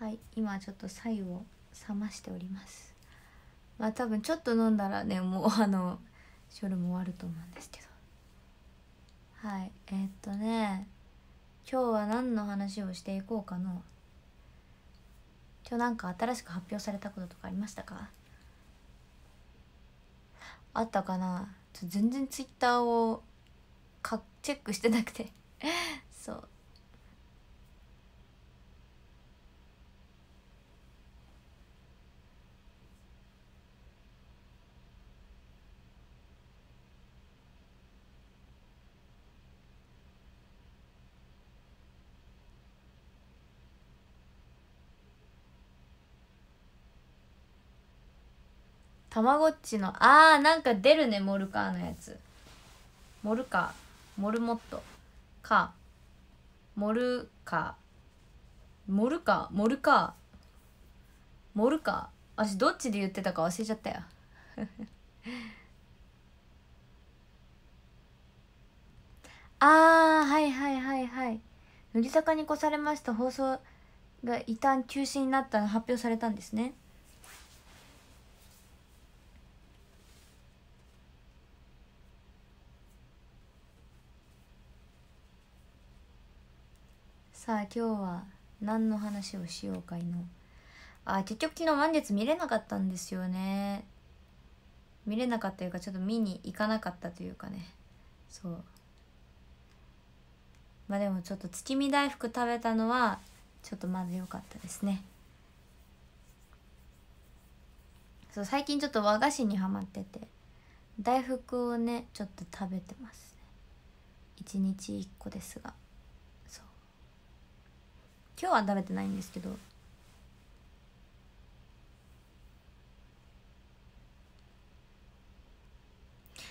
はい今ちょっと白湯を冷ましておりますまあ多分ちょっと飲んだらねもうあの夜も終わると思うんですけどはいえー、っとね今日は何の話をしていこうかの今日なんか新しく発表されたこととかありましたかあったかな全然ツイッターをかチェックしてなくて そうたまごっちのあーなんか出るねモルカーのやつモルカーモルモットかモルカーモルカーモルカーモルカー私どっちで言ってたか忘れちゃったよ あーはいはいはいはい乃木坂に越されました放送が一旦休止になったの発表されたんですねさあ今日は何の話をしようかいのあ結局昨日満月見れなかったんですよね見れなかったというかちょっと見に行かなかったというかねそうまあでもちょっと月見大福食べたのはちょっとまず良かったですねそう最近ちょっと和菓子にはまってて大福をねちょっと食べてますね一日一個ですが。今日は食べてないんですけど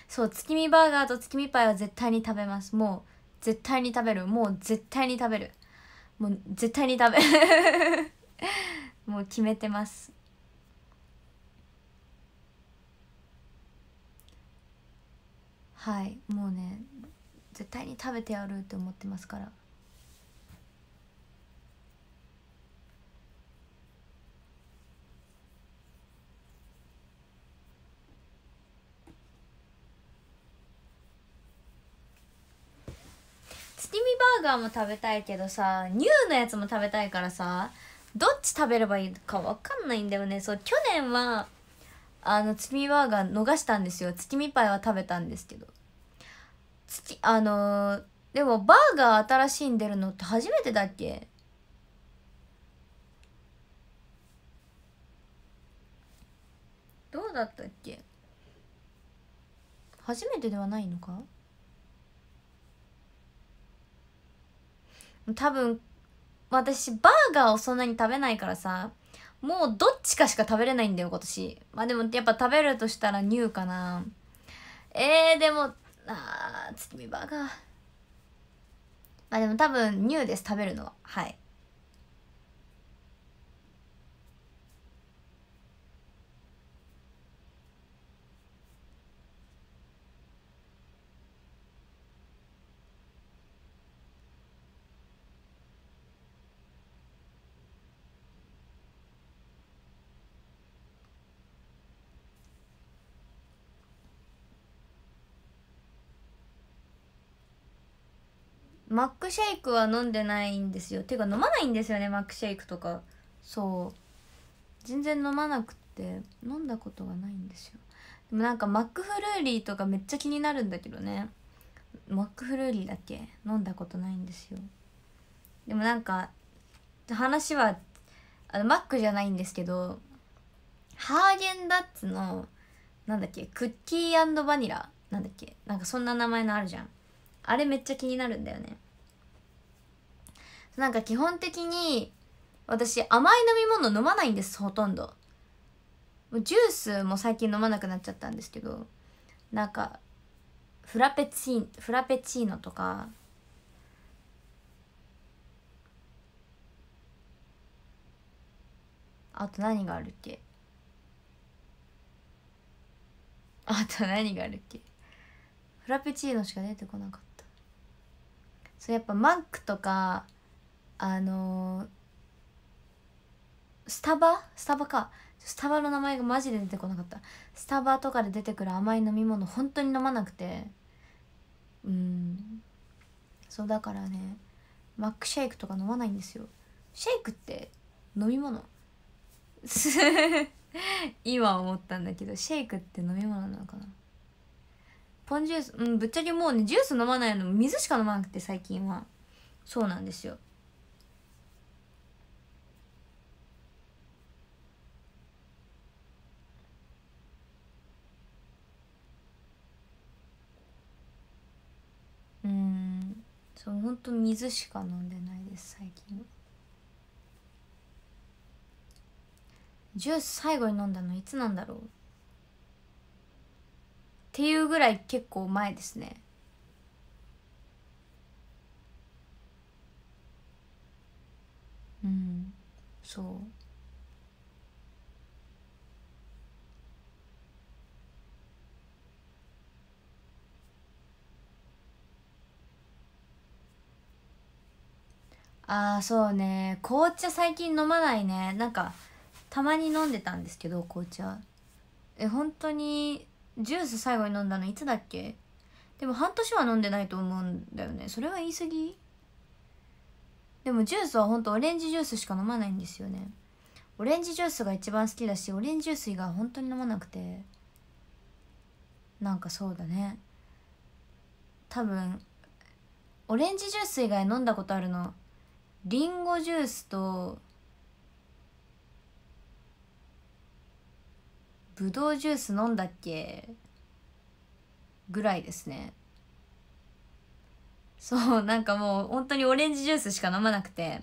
そう月見バーガーと月見パイは絶対に食べますもう絶対に食べるもう絶対に食べるもう絶対に食べる もう決めてますはいもうね絶対に食べてやるって思ってますからーガーも食べたいけどさニューのやつも食べたいからさどっち食べればいいか分かんないんだよねそう去年はあの月見バーガー逃したんですよ月見パイは食べたんですけど月あのー、でもバーガー新しいんでるのって初めてだっけどうだったっけ初めてではないのか多分私バーガーをそんなに食べないからさもうどっちかしか食べれないんだよ今年まあでもやっぱ食べるとしたらニューかなえー、でもあー月見バーガーまあでも多分ニューです食べるのははいマックシェイクは飲んでないんですよていうか飲まないんですよねマックシェイクとかそう全然飲まなくって飲んだことがないんですよでもなんかマックフルーリーとかめっちゃ気になるんだけどねマックフルーリーだっけ飲んだことないんですよでもなんか話はあのマックじゃないんですけどハーゲンダッツのなんだっけクッキーバニラなんだっけなんかそんな名前のあるじゃんあれめっちゃ気になるんだよねなんか基本的に私甘い飲み物飲まないんですほとんどジュースも最近飲まなくなっちゃったんですけどなんかフラペチーフラペチーノとかあと何があるっけあと何があるっけフラペチーノしか出てこなかったそうやっぱマックとかあのスタバスタバかスタバの名前がマジで出てこなかったスタバとかで出てくる甘い飲み物本当に飲まなくてうんそうだからねマックシェイクとか飲まないんですよシェイクって飲み物 今思ったんだけどシェイクって飲み物なのかなポンジュースうんぶっちゃけもうねジュース飲まないの水しか飲まなくて最近はそうなんですよと水しか飲んでないです最近ジュース最後に飲んだのいつなんだろうっていうぐらい結構前ですねうんそうああそうね紅茶最近飲まないねなんかたまに飲んでたんですけど紅茶え本当にジュース最後に飲んだのいつだっけでも半年は飲んでないと思うんだよねそれは言い過ぎでもジュースは本当オレンジジュースしか飲まないんですよねオレンジジュースが一番好きだしオレンジジュース以外本当に飲まなくてなんかそうだね多分オレンジジュース以外飲んだことあるのりんごジュースとぶどうジュース飲んだっけぐらいですねそう なんかもう本当にオレンジジュースしか飲まなくて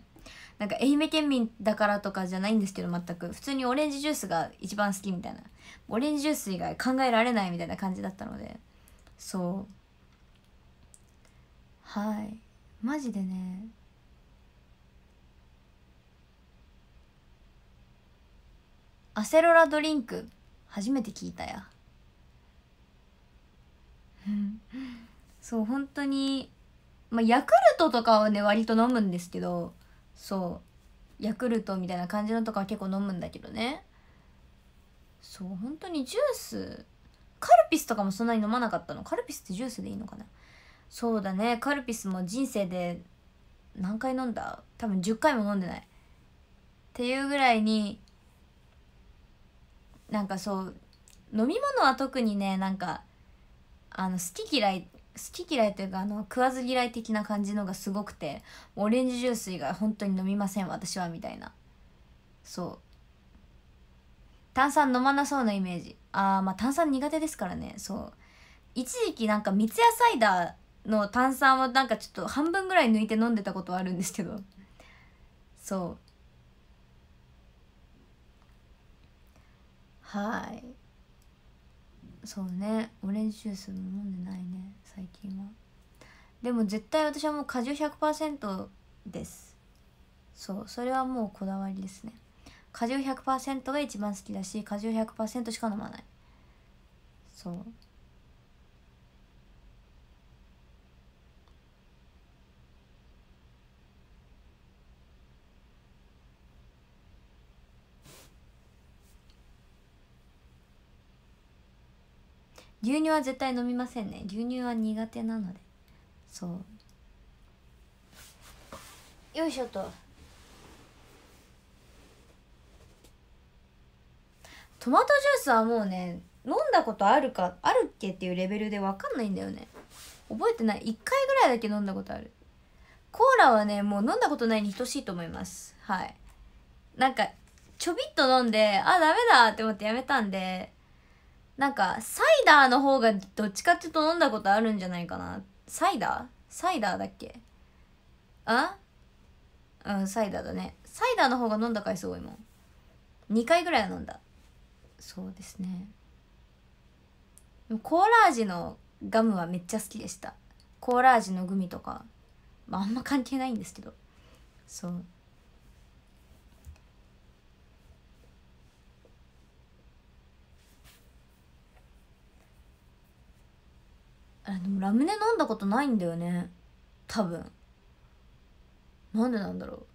なんか愛媛県民だからとかじゃないんですけど全く普通にオレンジジュースが一番好きみたいなオレンジジュース以外考えられないみたいな感じだったのでそうはいマジでねアセロラドリンク初めて聞いたやそう本当にまあヤクルトとかはね割と飲むんですけどそうヤクルトみたいな感じのとかは結構飲むんだけどねそう本当にジュースカルピスとかもそんなに飲まなかったのカルピスってジュースでいいのかなそうだねカルピスも人生で何回飲んだ多分10回も飲んでないっていうぐらいになんかそう飲み物は特にねなんかあの好き嫌い好き嫌いというかあの食わず嫌い的な感じのがすごくてオレンジジュース以外本当に飲みません私はみたいなそう炭酸飲まなそうなイメージああまあ炭酸苦手ですからねそう一時期なんか三ツ矢サイダーの炭酸をなんかちょっと半分ぐらい抜いて飲んでたことはあるんですけどそうはいそうねオレンジジュースも飲んでないね最近はでも絶対私はもう果汁100%ですそうそれはもうこだわりですね果汁100%が一番好きだし果汁100%しか飲まないそう牛乳は絶対飲みませんね牛乳は苦手なのでそうよいしょとトマトジュースはもうね飲んだことあるかあるっけっていうレベルで分かんないんだよね覚えてない1回ぐらいだけ飲んだことあるコーラはねもう飲んだことないに等しいと思いますはいなんかちょびっと飲んであダメだって思ってやめたんでなんかサイダーの方がどっちかっていうと飲んだことあるんじゃないかなサイダーサイダーだっけあうんサイダーだねサイダーの方が飲んだ回数多いもん2回ぐらいは飲んだそうですねコーラ味のガムはめっちゃ好きでしたコーラ味のグミとか、まあ、あんま関係ないんですけどそうあでもラムネ飲んだことないんだよね多分なんでなんだろう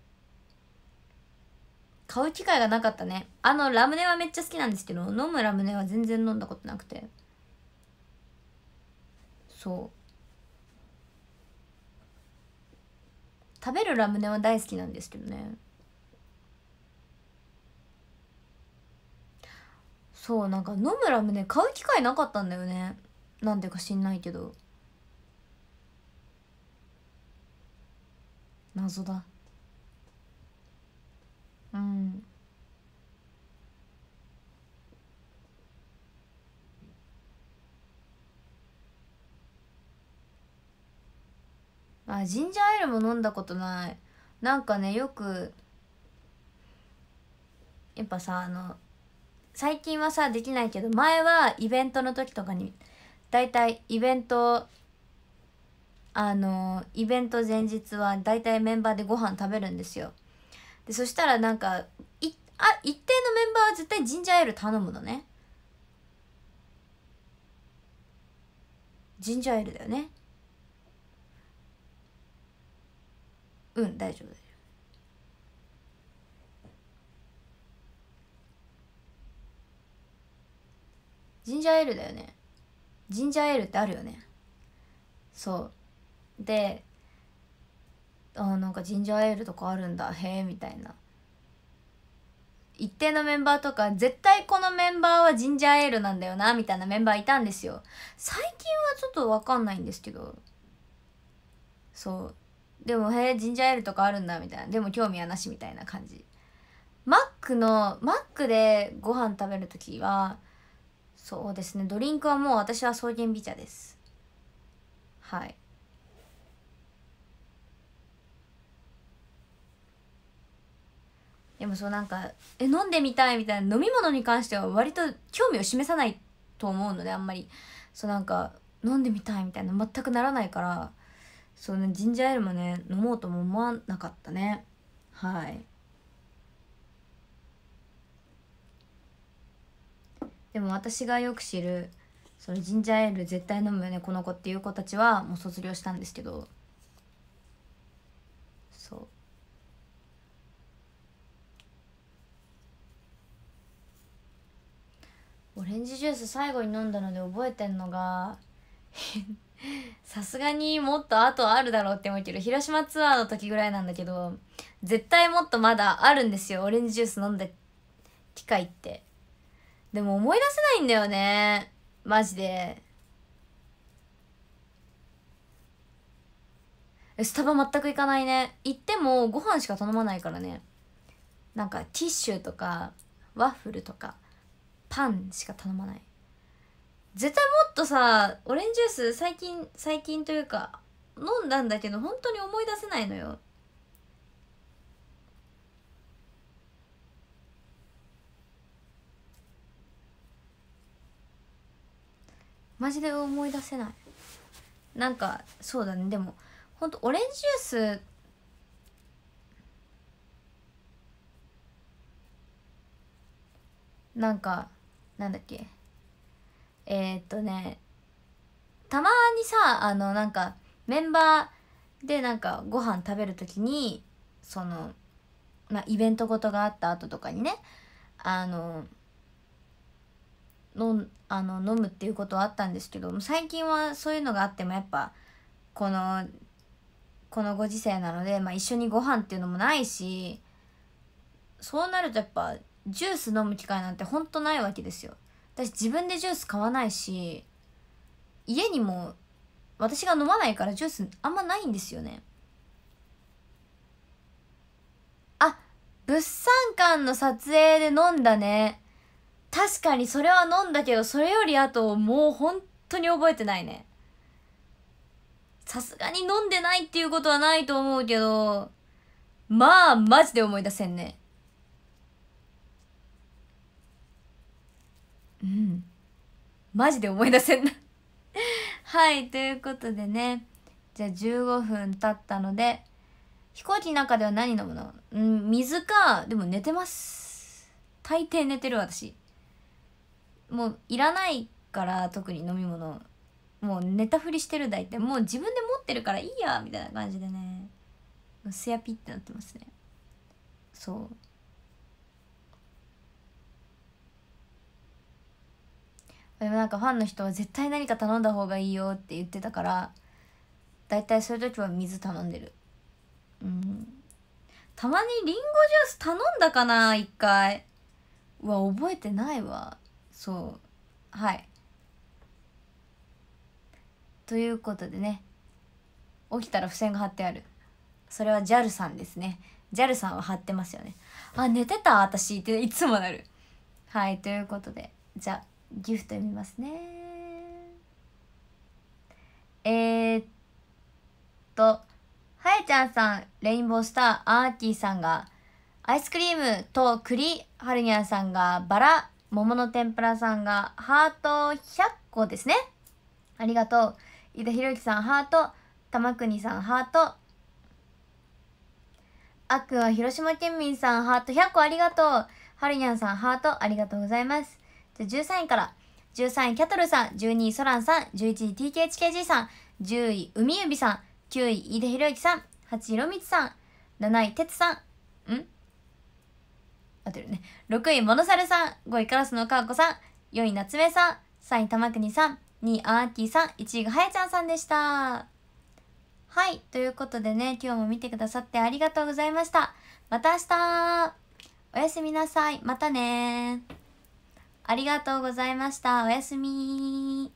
買う機会がなかったねあのラムネはめっちゃ好きなんですけど飲むラムネは全然飲んだことなくてそう食べるラムネは大好きなんですけどねそうなんか飲むラムネ買う機会なかったんだよねなんでか知んないけど謎だうんあジンジャーエールも飲んだことないなんかねよくやっぱさあの最近はさできないけど前はイベントの時とかに大体イベントあのイベント前日は大体メンバーでご飯食べるんですよでそしたらなんかいあ一定のメンバーは絶対ジンジャーエール頼むのねジンジャーエールだよねうん大丈夫大丈夫ジンジャーエールだよねジンジャーエールってあるよねそうであなんかジンジャーエールとかあるんだへえみたいな一定のメンバーとか絶対このメンバーはジンジャーエールなんだよなみたいなメンバーいたんですよ最近はちょっと分かんないんですけどそうでもへえジンジャーエールとかあるんだみたいなでも興味はなしみたいな感じマックのマックでご飯食べる時はそうですねドリンクはもう私は草原美茶ですはいでもそうなんかえ飲んでみたいみたいな飲み物に関しては割と興味を示さないと思うのであんまりそうなんか飲んでみたいみたいな全くならないからそうねジンジャーエールもね飲もうとも思わなかったねはいでも私がよく知るそのジンジャーエール絶対飲むよねこの子っていう子たちはもう卒業したんですけどそうオレンジジュース最後に飲んだので覚えてんのが さすがにもっと後あるだろうって思うけど広島ツアーの時ぐらいなんだけど絶対もっとまだあるんですよオレンジジュース飲んだ機会ってでも思い出せないんだよね。マジで。スタバ全く行かないね。行ってもご飯しか頼まないからね。なんかティッシュとか、ワッフルとか、パンしか頼まない。絶対もっとさ、オレンジジュース最近、最近というか、飲んだんだけど、本当に思い出せないのよ。マジで思い出せないなんかそうだねでもほんとオレンジジュースなんかなんだっけえー、っとねたまにさあのなんかメンバーでなんかご飯食べる時にそのまあイベントごとがあった後とかにねあののあの飲むっていうことはあったんですけど最近はそういうのがあってもやっぱこのこのご時世なので、まあ、一緒にご飯っていうのもないしそうなるとやっぱジュース飲む機会なんてほんとないわけですよ。私自分でジュース買わないし家にも私が飲まないからジュースあんまないんですよね。あ物産館の撮影で飲んだね。確かにそれは飲んだけどそれよりあともう本当に覚えてないねさすがに飲んでないっていうことはないと思うけどまあマジで思い出せんねうんマジで思い出せんなはいということでねじゃあ15分経ったので飛行機の中では何飲むのうん水かでも寝てます大抵寝てる私もういらないから特に飲み物もう寝たふりしてる大体もう自分で持ってるからいいやみたいな感じでねすやぴってなってますねそうでもなんかファンの人は絶対何か頼んだ方がいいよって言ってたから大体そういう時は水頼んでるうんたまにりんごジュース頼んだかな一回うわ覚えてないわそうはいということでね起きたら付箋が貼ってあるそれは JAL さんですね JAL さんは貼ってますよねあ寝てた私っていつもなるはいということでじゃあギフト読みますねえー、っとはやちゃんさんレインボースターアーティーさんがアイスクリームと栗はるにゃんさんがバラ桃の天ぷらさんがハート100個ですね。ありがとう。井田博之さんハート。玉国さんハート。あくんは広島県民さんハート100個ありがとう。はるにゃんさんハートありがとうございます。じゃ13位から。13位キャトルさん、12位ソランさん、11位 TKHKG さん、10位海指さん、9位井出博之さん、8位ロミツさん、7位哲さん、ん合てるね。6位、モノサルさん。5位、カラスのカーコさん。4位、夏目さん。3位、玉国さん。2位、アーティさん。1位がはやちゃんさんでした。はい。ということでね、今日も見てくださってありがとうございました。また明日おやすみなさい。またねありがとうございました。おやすみ